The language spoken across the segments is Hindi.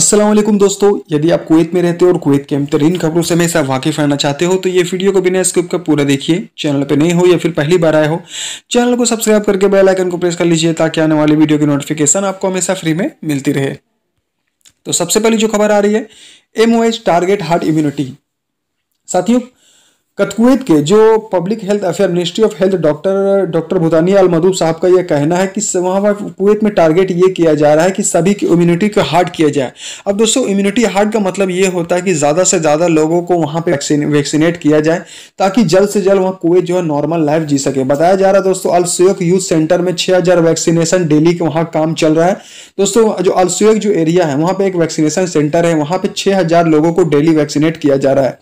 असलम दोस्तों यदि आप कुवैत में रहते हो और कुवैत के अमतरीन खबरों से हमेशा वाकिफ रहना चाहते हो तो ये वीडियो को बिना स्क्रिप्ट का पूरा देखिए चैनल पर नए हो या फिर पहली बार आए हो चैनल को सब्सक्राइब करके बेल आइकन को प्रेस कर लीजिए ताकि आने वाली वीडियो की नोटिफिकेशन आपको हमेशा फ्री में मिलती रहे तो सबसे पहली जो खबर आ रही है एम टारगेट हार्ट इम्यूनिटी साथियों कतकुवैत के जो public health affair ministry of health doctor doctor भूतानी अल मधूब साहब का यह कहना है कि वहाँ पर कुवैत में टारगेट ये किया जा रहा है कि सभी की इम्यूनिटी को हार्ड किया जाए अब दोस्तों इम्यूनिटी हार्ड का मतलब ये होता है कि ज़्यादा से ज़्यादा लोगों को वहाँ पर वैक्सीनेट किया जाए ताकि जल्द से जल्द वहाँ कुवैत जो है नॉर्मल लाइफ जी सके बताया जा रहा है दोस्तों अलसुयक यूथ सेंटर में छः वैक्सीनेशन डेली के वहाँ काम चल रहा है दोस्तों जो अलसुयक जो एरिया है वहाँ पर एक वैक्सीनेशन सेंटर है वहाँ पर छः लोगों को डेली वैक्सीनेट किया जा रहा है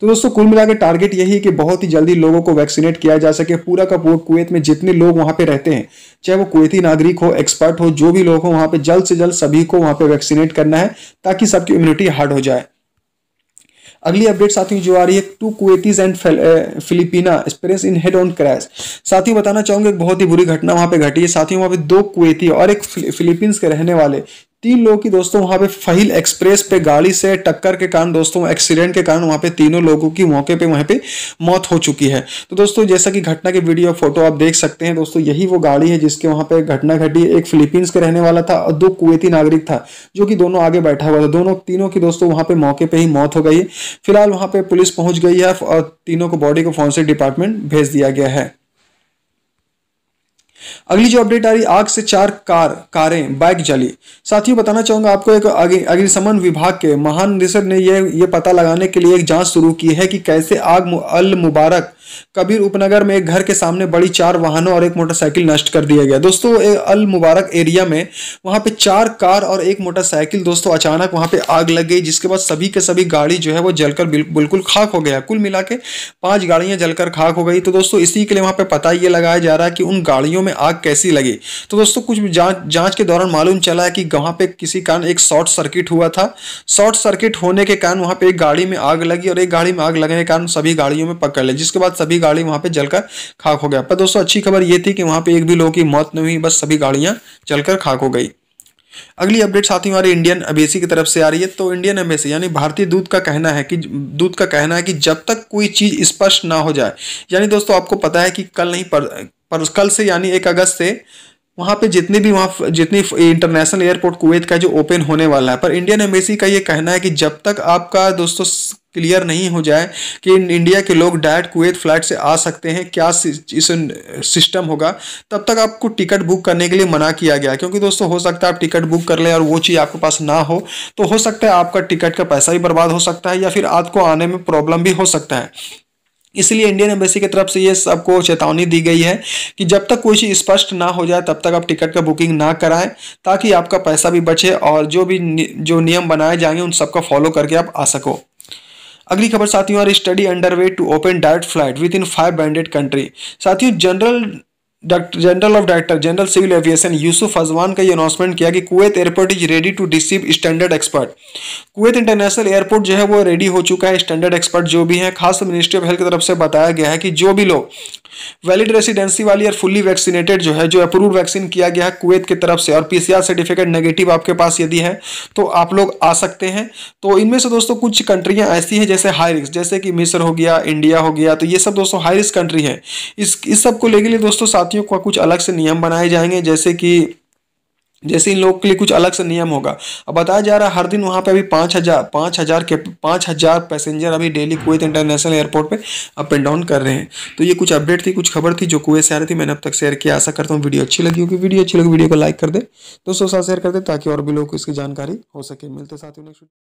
तो दोस्तों कुल मिला टारगेट यही है कि बहुत ही जल्दी लोगों को वैक्सीनेट किया जा सके पूरा का पूरा कुवैत में जितने लोग वहां पे रहते हैं चाहे वो कुवैती नागरिक हो एक्सपर्ट हो जो भी लोग हो वहां पे जल्द से जल्द सभी को वहां पे वैक्सीनेट करना है ताकि सबकी इम्यूनिटी हार्ड हो जाए अगली अपडेट साथियों जो आ रही है to Kuwaitis and Filipina experience in head on crash साथियों बताना चाहूंगा एक बहुत ही बुरी घटना वहां पे घटी है साथियों वहां पे दो कुवैती और एक फिलीपींस के रहने वाले तीन लोगों की दोस्तों वहां पे फहिल एक्सप्रेस पे गाड़ी से टक्कर के कारण दोस्तों एक्सीडेंट के कारण वहां पे तीनों लोगों की मौके पे वहां पे मौत हो चुकी है तो दोस्तों जैसा कि घटना की वीडियो फोटो आप देख सकते हैं दोस्तों यही वो गाड़ी है जिसके वहां पे घटना घटी एक फिलीपींस के रहने वाला था और दो कुवैती नागरिक था जो कि दोनों आगे बैठा हुआ था दोनों तीनों की दोस्तों वहां पर मौके पर ही मौत हो गई फिलहाल वहां पर पुलिस पहुंच गई है और तीनों को बॉडी को फॉरेंसिक डिपार्टमेंट भेज दिया गया है अगली जो अपडेट आ रही आग से चार कार कारें बाइक जली साथियों बताना चाहूंगा आपको एक अग्निशमन विभाग के महानिदेशक ने यह ये पता लगाने के लिए एक जांच शुरू की है कि कैसे आग अल मुबारक कबीर उपनगर में एक घर के सामने बड़ी चार वाहनों और एक मोटरसाइकिल नष्ट कर दिया गया दोस्तों अल मुबारक एरिया में वहां पे चार कार और एक मोटरसाइकिल दोस्तों अचानक वहां पे आग लग गई जिसके बाद सभी के सभी गाड़ी जो है वो जलकर बिल्कुल खाक हो गया कुल मिला के पाँच गाड़ियां जलकर खाक हो गई तो दोस्तों इसी के लिए वहां पर पता ये लगाया जा रहा है कि उन गाड़ियों में आग कैसी लगी तो दोस्तों कुछ जाँच के दौरान मालूम चला है कि वहाँ पर किसी कारण एक शॉर्ट सर्किट हुआ था शॉर्ट सर्किट होने के कारण वहाँ पर एक गाड़ी में आग लगी और एक गाड़ी में आग लगने के कारण सभी गाड़ियों में पकड़ ली जिसके बाद सभी गाड़ी वहां पे जलकर खाक हो गया पर दोस्तों अच्छी खबर ये थी कि वहां पे एक भी लोगों की मौत नहीं हुई बस सभी गाड़ियां जलकर खाक हो गई अगली अपडेट साथियों हमारे इंडियन एम्बेसी की तरफ से आ रही है तो इंडियन एम्बेसी यानी भारतीय दूत का कहना है कि दूत का कहना है कि जब तक कोई चीज़ स्पष्ट ना हो जाए यानी दोस्तों आपको पता है कि कल नहीं पर, पर कल से यानी एक अगस्त से वहाँ पे जितने भी वहाँ जितनी इंटरनेशनल एयरपोर्ट कुवैत का जो ओपन होने वाला है पर इंडियन एम्बेसी का ये कहना है कि जब तक आपका दोस्तों क्लियर नहीं हो जाए कि इंडिया के लोग डायरेक्ट कुवैत फ्लाइट से आ सकते हैं क्या सिस्टम होगा तब तक आपको टिकट बुक करने के लिए मना किया गया क्योंकि दोस्तों हो सकता है आप टिकट बुक कर लें और वो चीज़ आपके पास ना हो तो हो सकता है आपका टिकट का पैसा भी बर्बाद हो सकता है या फिर आपको आने में प्रॉब्लम भी हो सकता है इसलिए इंडियन एम्बेसी की तरफ से ये सबको चेतावनी दी गई है कि जब तक कोई चीज़ स्पष्ट ना हो जाए तब तक आप टिकट का बुकिंग ना कराएं ताकि आपका पैसा भी बचे और जो भी जो नियम बनाए जाएंगे उन सबका फॉलो करके आप आ सको अगली खबर साथियों और study way to open direct flight within five banded country साथियों general doctor general of director general civil aviation यूसुफ अजवान का ये अनाउंसमेंट किया कि Kuwait airport is ready to receive standard expert Kuwait international airport जो है वो रेडी हो चुका है स्टैंडर्ड एक्सपर्ट जो भी हैं खास मिनिस्ट्री ऑफ हेल्थ की तरफ से बताया गया है कि जो भी लोग वैलिड रेसिडेंसी वाली और फुल्ली वैक्सीनेटेड जो है जो अप्रूव वैक्सीन किया गया है कुवैत की तरफ से और पीसीआर सर्टिफिकेट नेगेटिव आपके पास यदि है तो आप लोग आ सकते हैं तो इनमें से दोस्तों कुछ कंट्रियाँ ऐसी हैं जैसे हाई रिस्क जैसे कि मिस्र हो गया इंडिया हो गया तो ये सब दोस्तों हाई रिस्क कंट्री है इस इस सब को लेके लिए दोस्तों साथियों का कुछ अलग से नियम बनाए जाएंगे जैसे कि जैसे इन लोगों के लिए कुछ अलग से नियम होगा अब बताया जा रहा है हर दिन वहाँ पे अभी पाँच हज़ार पाँच हज़ार के पाँच हज़ार पैसेंजर अभी डेली कुवैत इंटरनेशनल एयरपोर्ट पे अप एंड डाउन कर रहे हैं तो ये कुछ अपडेट थी कुछ खबर थी जो कुवैत से आ रही थी मैंने अब तक शेयर किया आशा करता हूँ वीडियो अच्छी लगी होगी वीडियो अच्छी लगी वीडियो को लाइक कर दे दोस्तों साथ शेयर कर दे ताकि और भी लोग को इसकी जानकारी हो सके मिलते साथ ही नेक्स्ट